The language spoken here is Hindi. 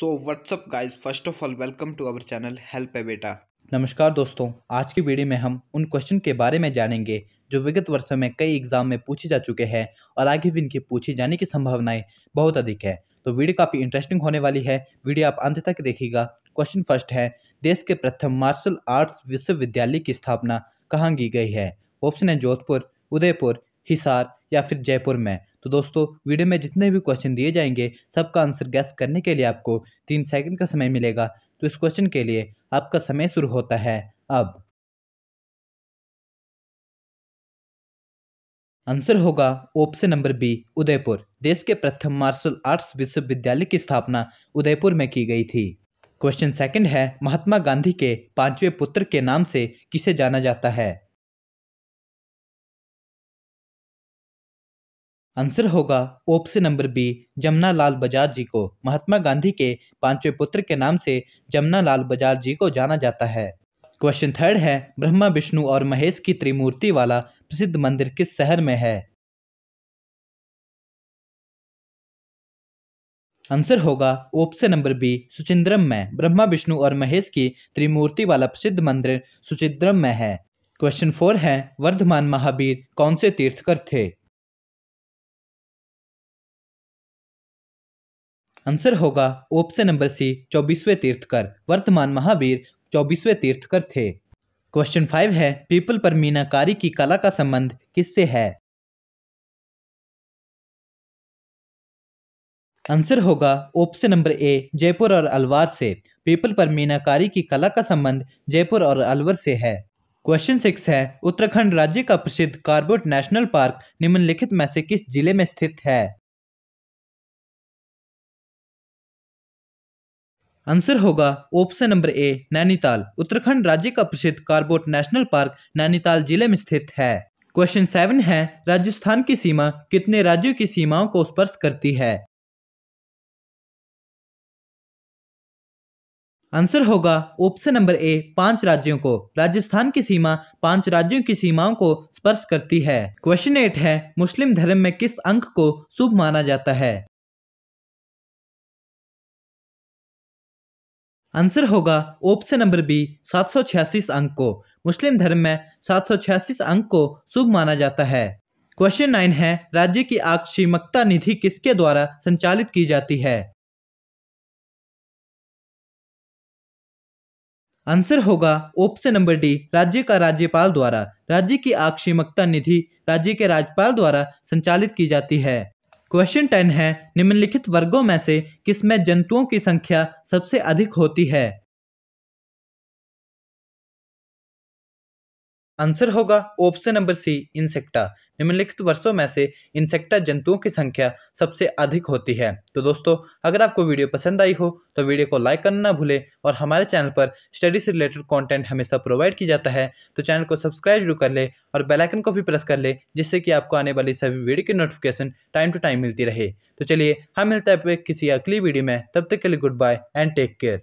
so what's up guys first of all welcome to our channel help a बेटा नमस्कार दोस्तों आज की वीडियो में हम उन क्वेश्चन के बारे में जानेंगे जो विगत वर्षों में कई एग्जाम में पूछे जा चुके हैं और आगे भी इनकी पूछी जाने की संभावनाएं बहुत अधिक है तो वीडियो काफ़ी इंटरेस्टिंग होने वाली है वीडियो आप अंत तक देखिएगा क्वेश्चन फर्स्ट है देश के प्रथम मार्शल आर्ट्स विश्वविद्यालय की स्थापना कहाँ की गई है ऑप्शन है जोधपुर उदयपुर हिसार या फिर जयपुर में तो दोस्तों वीडियो में जितने भी क्वेश्चन दिए जाएंगे सबका आंसर गैस करने के लिए आपको तीन सेकंड का समय मिलेगा तो इस क्वेश्चन के लिए आपका समय शुरू होता है अब आंसर होगा ऑप्शन नंबर बी उदयपुर देश के प्रथम मार्शल आर्ट्स विश्वविद्यालय की स्थापना उदयपुर में की गई थी क्वेश्चन सेकंड है महात्मा गांधी के पांचवें पुत्र के नाम से किसे जाना जाता है आंसर होगा option number B Jamuna Lal Bajaj ji को महात्मा गांधी के पांचवें पुत्र के नाम से जमुना लाल बजाज जी को जाना जाता है क्वेश्चन थर्ड है ब्रह्मा विष्णु और महेश की त्रिमूर्ति वाला प्रसिद्ध मंदिर किस शहर में है आंसर होगा ऑप्शन नंबर बी सुचिंद्रम में ब्रह्मा विष्णु और महेश की त्रिमूर्ति वाला प्रसिद्ध मंदिर सुचिंद्रम में है क्वेश्चन फोर है वर्धमान महावीर कौन से तीर्थकर थे आंसर होगा ऑप्शन नंबर सी चौबीसवें तीर्थकर वर्तमान महावीर चौबीसवें तीर्थकर थे क्वेश्चन फाइव है पीपल पर मीनाकारी की कला का संबंध किससे है आंसर होगा ऑप्शन नंबर ए जयपुर और अलवर से पीपल पर मीनाकारी की कला का संबंध जयपुर और अलवर से है क्वेश्चन सिक्स है उत्तराखंड राज्य का प्रसिद्ध कार्बोट नेशनल पार्क निम्नलिखित में से किस जिले में स्थित है आंसर होगा option number A Nainital Uttarakhand राज्य का प्रसिद्ध कार्बोट नेशनल पार्क नैनीताल जिले में स्थित है क्वेश्चन सेवन है राजस्थान की सीमा कितने राज्यों की सीमाओं को स्पर्श करती है आंसर होगा ऑप्शन नंबर ए पांच राज्यों को राजस्थान की सीमा पांच राज्यों की सीमाओं को स्पर्श करती है क्वेश्चन एट है मुस्लिम धर्म में किस अंक को शुभ माना जाता है आंसर होगा ऑप्शन नंबर बी सात सौ अंक को मुस्लिम धर्म में सात सौ अंक को शुभ माना जाता है क्वेश्चन नाइन है राज्य की आकस्मिकता निधि किसके द्वारा संचालित की जाती है आंसर होगा ऑप्शन नंबर डी राज्य का राज्यपाल द्वारा राज्य की आकस्मिकता निधि राज्य के राज्यपाल द्वारा संचालित की जाती है क्वेश्चन टेन है निम्नलिखित वर्गों में से किसमें जंतुओं की संख्या सबसे अधिक होती है आंसर होगा ऑप्शन नंबर सी इंसेक्टा निम्नलिखित वर्षों में से इंसेक्टा जंतुओं की संख्या सबसे अधिक होती है तो दोस्तों अगर आपको वीडियो पसंद आई हो तो वीडियो को लाइक करना ना भूलें और हमारे चैनल पर स्टडी से रिलेटेड कंटेंट हमेशा प्रोवाइड किया जाता है तो चैनल को सब्सक्राइब जरूर कर ले और बेलाइकन को भी प्रेस कर ले जिससे कि आपको आने वाली सभी वीडियो की नोटिफिकेशन टाइम टू टाइम मिलती रहे तो चलिए हम मिलते हैं किसी अगली वीडियो में तब तक के लिए goodbye and take care